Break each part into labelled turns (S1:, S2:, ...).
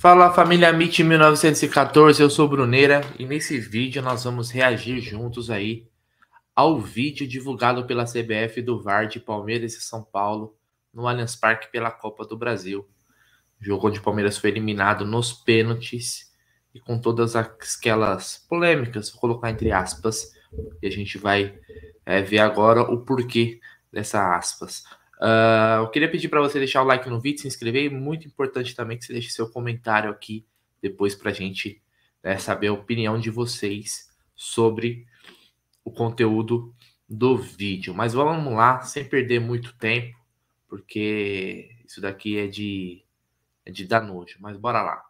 S1: Fala família MIT 1914, eu sou Bruneira e nesse vídeo nós vamos reagir juntos aí ao vídeo divulgado pela CBF do VAR de Palmeiras e São Paulo no Allianz Parque pela Copa do Brasil. O jogo onde o Palmeiras foi eliminado nos pênaltis e com todas aquelas polêmicas, vou colocar entre aspas, e a gente vai é, ver agora o porquê dessa aspas. Uh, eu queria pedir para você deixar o like no vídeo, se inscrever, e é muito importante também que você deixe seu comentário aqui depois para a gente né, saber a opinião de vocês sobre o conteúdo do vídeo. Mas vamos lá, sem perder muito tempo, porque isso daqui é de, é de dar nojo, mas bora lá.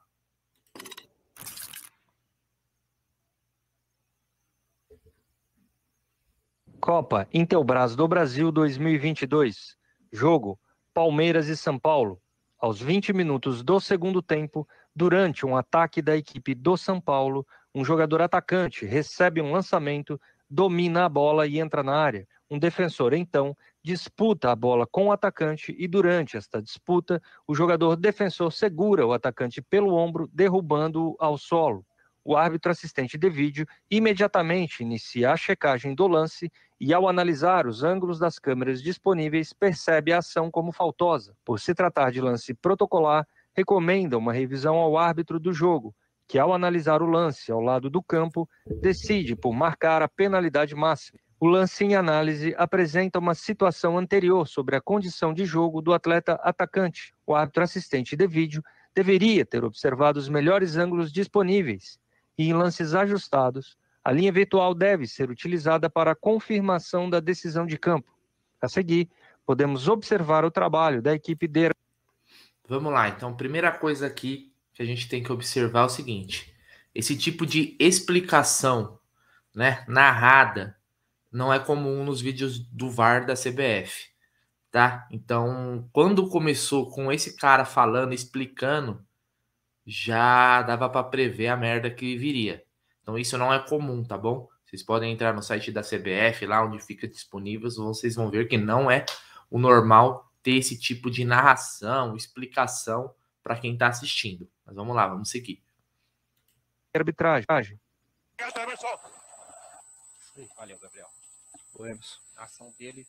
S2: Copa Intelbras do Brasil 2022. Jogo: Palmeiras e São Paulo. Aos 20 minutos do segundo tempo, durante um ataque da equipe do São Paulo, um jogador atacante recebe um lançamento, domina a bola e entra na área. Um defensor, então, disputa a bola com o atacante e, durante esta disputa, o jogador defensor segura o atacante pelo ombro, derrubando-o ao solo o árbitro assistente de vídeo imediatamente inicia a checagem do lance e, ao analisar os ângulos das câmeras disponíveis, percebe a ação como faltosa. Por se tratar de lance protocolar, recomenda uma revisão ao árbitro do jogo, que, ao analisar o lance ao lado do campo, decide por marcar a penalidade máxima. O lance em análise apresenta uma situação anterior sobre a condição de jogo do atleta atacante. O árbitro assistente de vídeo deveria ter observado os melhores ângulos disponíveis e em lances ajustados, a linha virtual deve ser utilizada para a confirmação da decisão de campo. A seguir, podemos observar o trabalho da equipe
S1: de. Vamos lá, então, primeira coisa aqui que a gente tem que observar é o seguinte: esse tipo de explicação né, narrada não é comum nos vídeos do VAR da CBF, tá? Então, quando começou com esse cara falando, explicando, já dava para prever a merda que viria. Então isso não é comum, tá bom? Vocês podem entrar no site da CBF, lá onde fica disponível, vocês vão ver que não é o normal ter esse tipo de narração, explicação para quem está assistindo. Mas vamos lá, vamos seguir. Arbitragem.
S2: Valeu, Gabriel. O Emerson. A ação dele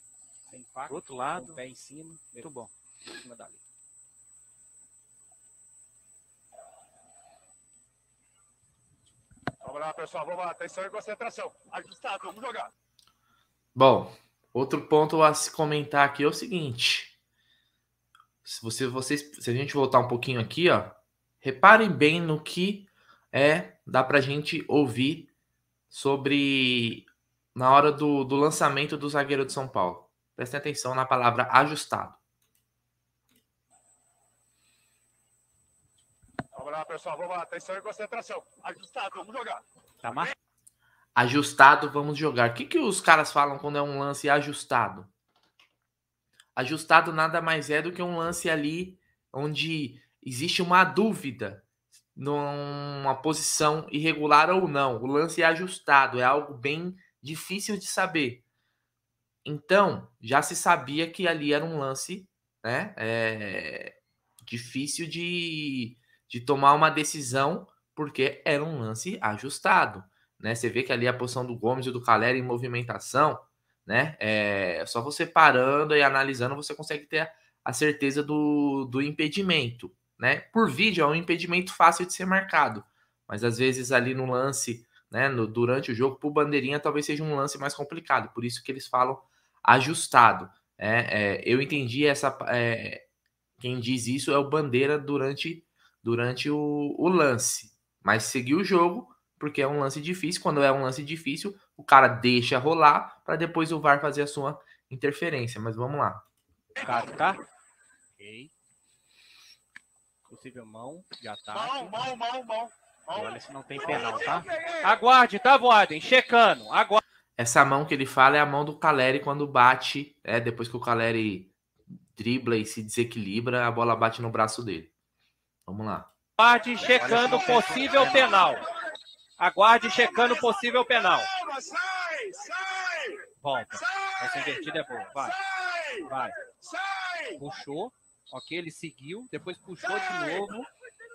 S2: sem impacto. Do outro lado. pé em cima. Muito bom. Em cima dali. Vamos lá, pessoal, vamos lá, atenção e concentração. Ajustado, vamos jogar.
S1: Bom, outro ponto a se comentar aqui é o seguinte. Se, você, vocês, se a gente voltar um pouquinho aqui, ó, reparem bem no que é dá para a gente ouvir sobre na hora do, do lançamento do zagueiro de São Paulo. Prestem atenção na palavra ajustado.
S2: lá, pessoal. Vamos lá, atenção e concentração. Ajustado, vamos jogar.
S1: Tá mais? Ajustado, vamos jogar. O que, que os caras falam quando é um lance ajustado? Ajustado nada mais é do que um lance ali onde existe uma dúvida numa posição irregular ou não. O lance é ajustado, é algo bem difícil de saber. Então, já se sabia que ali era um lance né, é, difícil de, de tomar uma decisão, porque era um lance ajustado. Né? Você vê que ali a posição do Gomes e do Calera em movimentação, né? É, só você parando e analisando, você consegue ter a, a certeza do, do impedimento. Né? Por vídeo é um impedimento fácil de ser marcado, mas às vezes ali no lance, né, no, durante o jogo, por bandeirinha, talvez seja um lance mais complicado. Por isso que eles falam ajustado. É, é, eu entendi essa. É, quem diz isso é o Bandeira durante durante o, o lance. Mas seguiu o jogo, porque é um lance difícil. Quando é um lance difícil, o cara deixa rolar para depois o VAR fazer a sua interferência. Mas vamos lá. Kaká. Ok. Possível mão de ataque. Mão, mão,
S2: mão, mão. Olha se não tem penal, tá?
S1: Aguarde, tá, Voaden? Checando. Aguarde. Essa mão que ele fala é a mão do Caleri quando bate, é depois que o Caleri dribla e se desequilibra, a bola bate no braço dele. Vamos lá.
S2: Aguarde checando possível penal. Aguarde checando possível penal. Volta. Essa invertida é boa. Vai. Vai. Puxou. Ok, ele seguiu. Depois puxou de novo.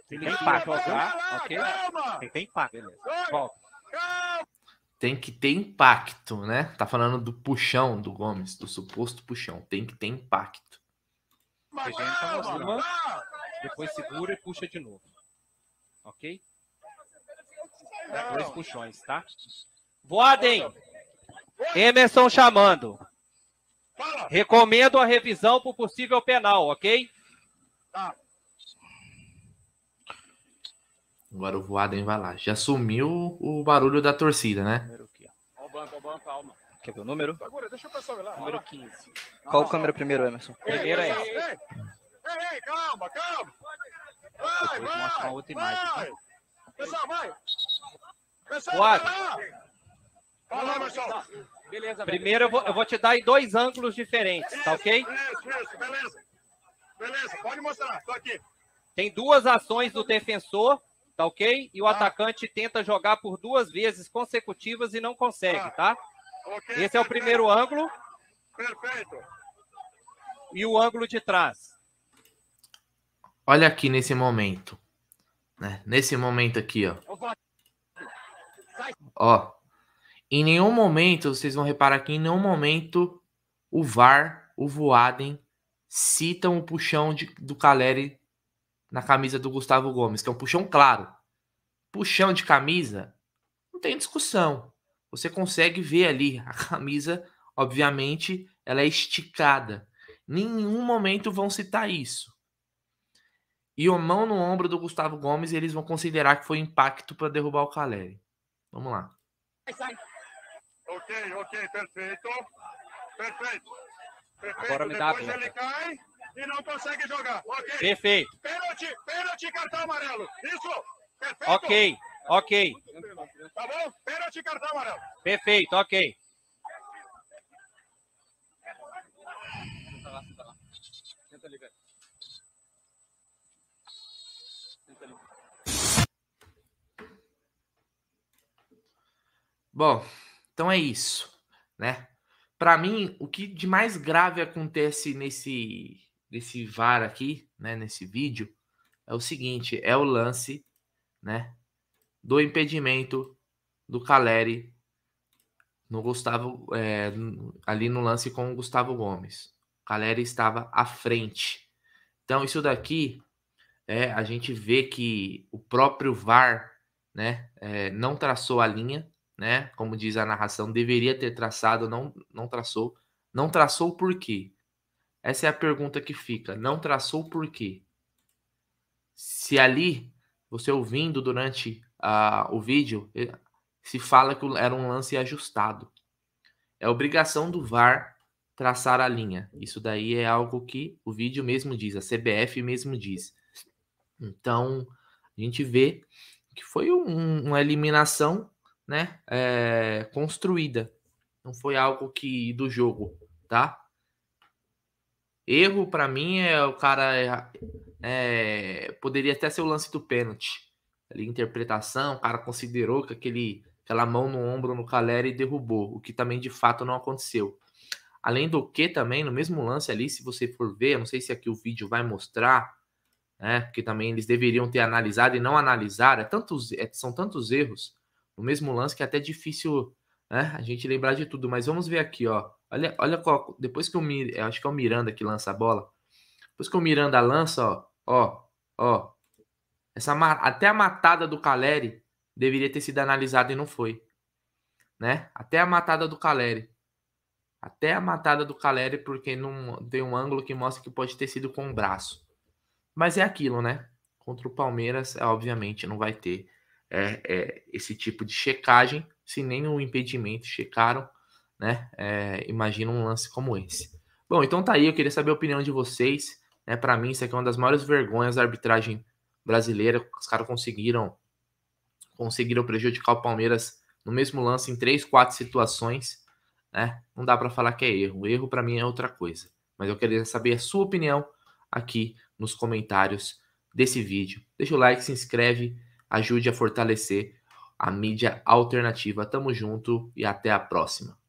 S2: Ele tem impacto. Jogar, ok? Ele tem impacto. Beleza. Volta.
S1: Tem que ter impacto, né? Tá falando do puxão do Gomes, do suposto puxão. Tem que ter impacto.
S2: Calma, calma depois segura e puxa de novo. Ok? Dá dois puxões, tá? Voadem! Emerson chamando. Recomendo a revisão por possível penal, ok? Tá.
S1: Agora o Voadem vai lá. Já sumiu o barulho da torcida, né? Número
S2: o banco, o banco, calma. Quer ver o número? Agora, deixa o pessoal ver lá. Número 15. Qual câmera é primeiro, Emerson? Primeiro é essa ei, calma, calma.
S1: Vai, vai, outra tá vai.
S2: Pessoal, vai. Pessoal, Quatro. vai lá. Vai Marcelo. Beleza, Primeiro eu vou, eu vou, te dar em dois ângulos diferentes, beleza, tá ok? Beleza, isso, beleza. Beleza, pode mostrar, tô aqui. Tem duas ações do defensor, tá ok? E o ah. atacante tenta jogar por duas vezes consecutivas e não consegue, ah. tá? Okay, Esse é perfeito. o primeiro ângulo. Perfeito. E o ângulo de trás.
S1: Olha aqui nesse momento. Né? Nesse momento aqui, ó. Ó. Em nenhum momento, vocês vão reparar que em nenhum momento o VAR, o Voaden, citam o puxão de, do Caleri na camisa do Gustavo Gomes, que é um puxão claro. Puxão de camisa, não tem discussão. Você consegue ver ali a camisa, obviamente, ela é esticada. Em nenhum momento vão citar isso e uma mão no ombro do Gustavo Gomes, eles vão considerar que foi impacto para derrubar o Caleri. Vamos lá.
S2: Ok, ok, perfeito. Perfeito. perfeito. Agora me dá Depois ele cai e não consegue jogar. Okay. Perfeito. Pênalti, pênalti, cartão amarelo. Isso. Perfeito. Ok, ok.
S1: Tá bom? Pênalti, cartão amarelo.
S2: Perfeito, ok. Tenta ligar.
S1: Bom, então é isso, né? Para mim, o que de mais grave acontece nesse nesse VAR aqui, né, nesse vídeo, é o seguinte, é o lance, né, do impedimento do Caleri no Gustavo é, ali no lance com o Gustavo Gomes. O Caleri estava à frente. Então isso daqui é, a gente vê que o próprio VAR né, é, não traçou a linha, né? Como diz a narração, deveria ter traçado, não, não traçou. Não traçou por quê? Essa é a pergunta que fica. Não traçou por quê? Se ali, você ouvindo durante uh, o vídeo, se fala que era um lance ajustado. É obrigação do VAR traçar a linha. Isso daí é algo que o vídeo mesmo diz, a CBF mesmo diz. Então, a gente vê que foi um, uma eliminação né, é, construída. Não foi algo que do jogo, tá? Erro para mim é o cara é, poderia até ser o lance do pênalti. Ali interpretação, o cara considerou que aquele aquela mão no ombro no Caleri e derrubou, o que também de fato não aconteceu. Além do que também no mesmo lance ali, se você for ver, não sei se aqui o vídeo vai mostrar, né? Porque também eles deveriam ter analisado e não analisaram. É tantos, é, são tantos erros no mesmo lance, que é até difícil né, a gente lembrar de tudo. Mas vamos ver aqui, ó. Olha, olha qual, depois que o Miranda, acho que é o Miranda que lança a bola. Depois que o Miranda lança, ó, ó, ó. Essa, até a matada do Caleri deveria ter sido analisada e não foi. Né? Até a matada do Caleri. Até a matada do Caleri, porque não tem um ângulo que mostra que pode ter sido com o braço. Mas é aquilo, né? Contra o Palmeiras, é, obviamente, não vai ter é, é, esse tipo de checagem, se nem o impedimento checaram, né? É, imagina um lance como esse. Bom, então tá aí, eu queria saber a opinião de vocês. Né? Para mim, isso aqui é uma das maiores vergonhas da arbitragem brasileira. Os caras conseguiram conseguiram prejudicar o Palmeiras no mesmo lance em três, quatro situações. Né? Não dá para falar que é erro. O erro para mim é outra coisa. Mas eu queria saber a sua opinião aqui nos comentários desse vídeo. Deixa o like, se inscreve ajude a fortalecer a mídia alternativa. Tamo junto e até a próxima.